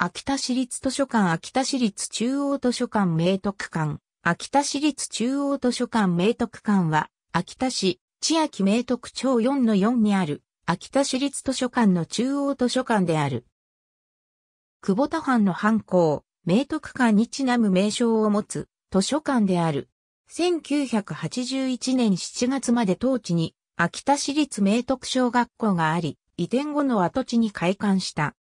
秋田市立図書館秋田市立中央図書館明徳館秋田市立中央図書館明徳館は、秋田市、千秋明徳町4-4にある、秋田市立図書館の中央図書館である。久保田藩の藩校、明徳館にちなむ名称を持つ図書館である。1981年7月まで当地に秋田市立明徳小学校があり、移転後の跡地に開館した。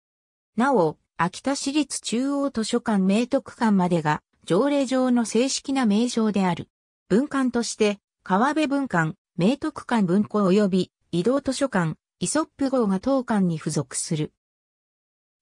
なお、秋田市立中央図書館明徳館までが条例上の正式な名称である。文館として、川辺文館、明徳館文庫及び移動図書館、イソップ号が当館に付属する。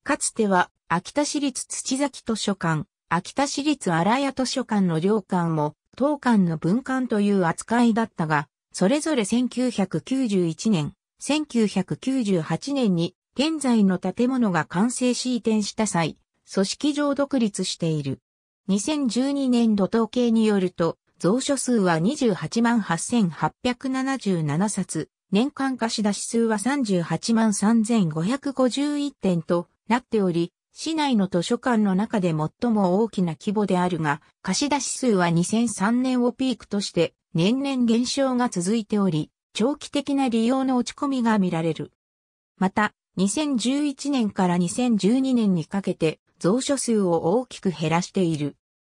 かつては、秋田市立土崎図書館、秋田市立荒谷図書館の両館も、当館の文館という扱いだったが、それぞれ1991年、1998年に現在の建物が完成し移転した際、組織上独立している。2012年度統計によると、蔵書数は28万8877冊、年間貸出数は38万3551点となっており、市内の図書館の中で最も大きな規模であるが、貸出数は2003年をピークとして年々減少が続いており、長期的な利用の落ち込みが見られる。また、2011年から2012年にかけて蔵書数を大きく減らしている。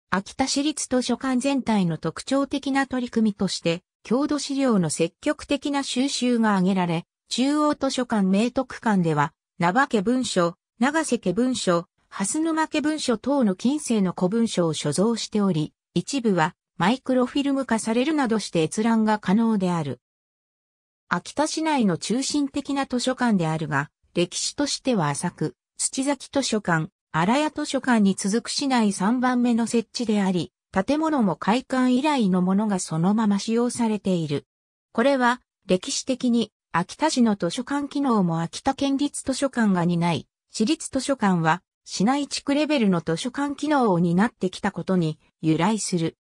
秋田市立図書館全体の特徴的な取り組みとして、郷土資料の積極的な収集が挙げられ、中央図書館明徳館では、名場家文書、長瀬家文書、蓮沼家文書等の近世の古文書を所蔵しており、一部はマイクロフィルム化されるなどして閲覧が可能である。秋田市内の中心的な図書館であるが、歴史としては浅く、土崎図書館、荒谷図書館に続く市内3番目の設置であり、建物も開館以来のものがそのまま使用されている。これは、歴史的に、秋田市の図書館機能も秋田県立図書館が担い、市立図書館は、市内地区レベルの図書館機能を担ってきたことに由来する。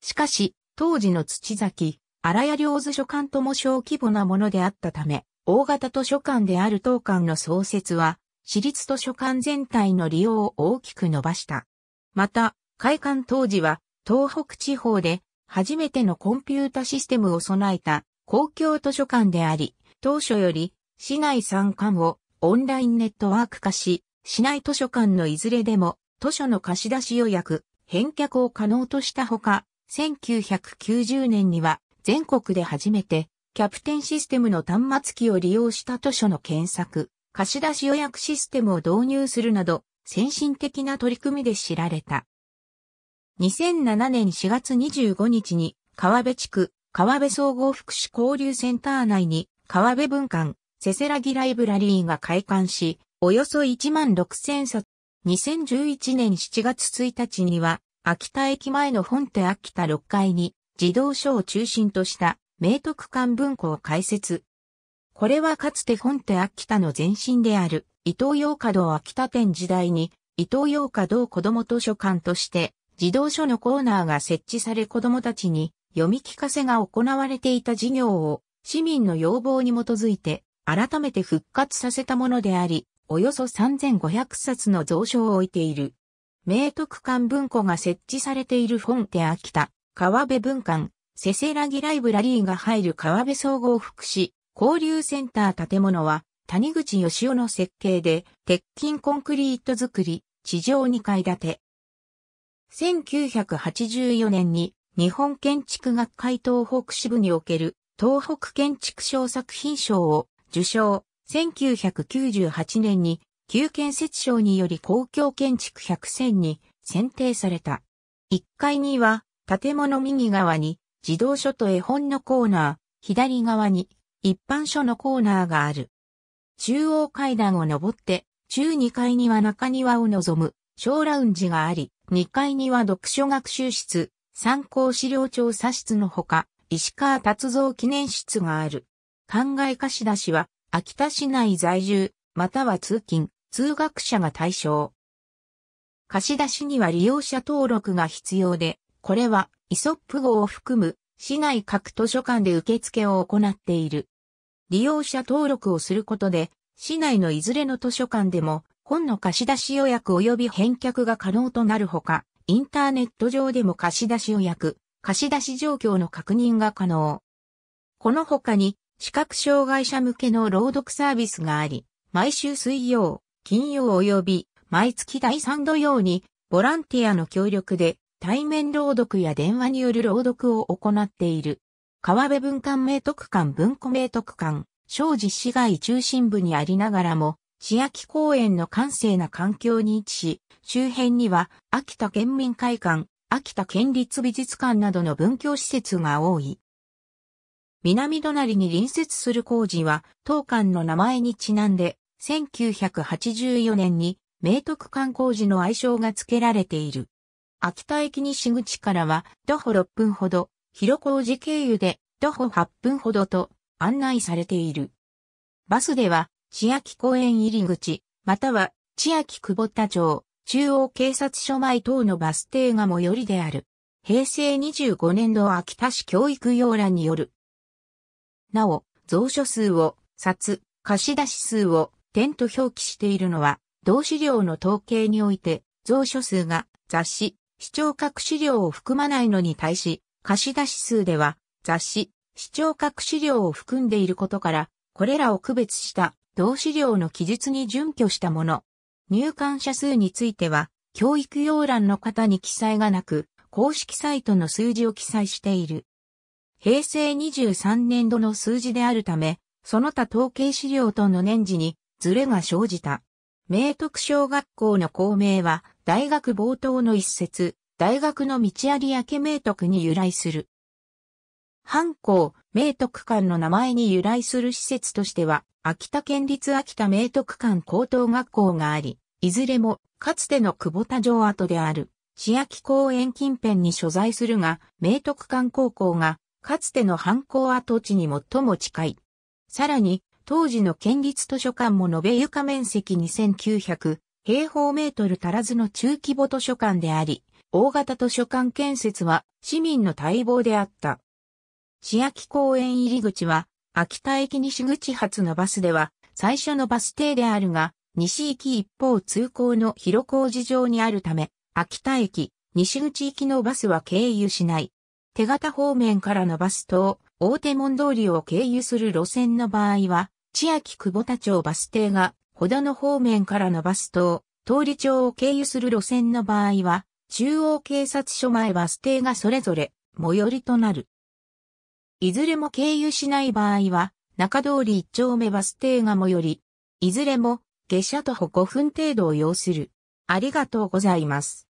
しかし、当時の土崎、荒谷良図書館とも小規模なものであったため、大型図書館である当館の創設は、私立図書館全体の利用を大きく伸ばした。また、開館当時は、東北地方で初めてのコンピュータシステムを備えた公共図書館であり、当初より市内参観をオンラインネットワーク化し、市内図書館のいずれでも図書の貸し出し予約、返却を可能としたほか、1990年には全国で初めてキャプテンシステムの端末機を利用した図書の検索、貸し出し予約システムを導入するなど、先進的な取り組みで知られた。2007年4月25日に、川辺地区、川辺総合福祉交流センター内に、川辺文館、せせらぎライブラリーが開館し、およそ1万6000冊。2011年7月1日には、秋田駅前の本手秋田6階に、児童書を中心とした明徳館文庫を開設。これはかつて本手秋田の前身である伊東洋華堂秋田店時代に伊東洋華堂子ども図書館として児童書のコーナーが設置され子どもたちに読み聞かせが行われていた事業を市民の要望に基づいて改めて復活させたものであり、およそ3500冊の蔵書を置いている。明徳館文庫が設置されている本手秋田、川辺文館、せせらぎライブラリーが入る川辺総合福祉交流センター建物は谷口義雄の設計で鉄筋コンクリート作り地上2階建て。1984年に日本建築学会東北支部における東北建築賞作品賞を受賞。1998年に旧建設賞により公共建築100選に選定された。1階には建物右側に児童書と絵本のコーナー、左側に一般書のコーナーがある。中央階段を登って、中2階には中庭を望む、小ラウンジがあり、2階には読書学習室、参考資料調査室のほか、石川達造記念室がある。考え貸し出しは、秋田市内在住、または通勤、通学者が対象。貸し出しには利用者登録が必要で、これは、イソップ号を含む、市内各図書館で受付を行っている。利用者登録をすることで、市内のいずれの図書館でも、本の貸し出し予約及び返却が可能となるほか、インターネット上でも貸し出し予約、貸し出し状況の確認が可能。この他に、視覚障害者向けの朗読サービスがあり、毎週水曜、金曜及び毎月第3土曜にボランティアの協力で対面朗読や電話による朗読を行っている。川辺文館名徳館文庫名徳館、庄司市街中心部にありながらも、千秋公園の閑静な環境に位置し、周辺には秋田県民会館、秋田県立美術館などの文教施設が多い。南隣に隣接する工事は、当館の名前にちなんで、1984年に明徳館工事の愛称が付けられている。秋田駅西口からは徒歩6分ほど、広小路経由で徒歩8分ほどと案内されている。バスでは、千秋公園入り口、または千秋久保田町、中央警察署前等のバス停が最寄りである。平成25年度秋田市教育要覧による。なお、蔵書数を、札、貸出数を、点と表記しているのは、同資料の統計において、蔵書数が雑誌、視聴覚資料を含まないのに対し、貸出数では雑誌、視聴覚資料を含んでいることから、これらを区別した同資料の記述に準拠したもの。入館者数については、教育要欄の方に記載がなく、公式サイトの数字を記載している。平成23年度の数字であるため、その他統計資料との年次にずれが生じた。明徳小学校の校名は大学冒頭の一節、大学の道有明明徳に由来する。藩校、明徳館の名前に由来する施設としては、秋田県立秋田明徳館高等学校があり、いずれも、かつての久保田城跡である、千秋公園近辺に所在するが、明徳館高校が、かつての藩校跡地に最も近い。さらに、当時の県立図書館も延べ床面積2900平方メートル足らずの中規模図書館であり、大型図書館建設は市民の待望であった。市秋公園入り口は、秋田駅西口発のバスでは、最初のバス停であるが、西駅一方通行の広小路上にあるため、秋田駅、西口行きのバスは経由しない。手形方面からのバスと、大手門通りを経由する路線の場合は、千秋久保田町バス停が小田の方面からのバス等、通り町を経由する路線の場合は、中央警察署前バス停がそれぞれ、最寄りとなる。いずれも経由しない場合は、中通り1丁目バス停が最寄り、いずれも、下車徒歩5分程度を要する。ありがとうございます。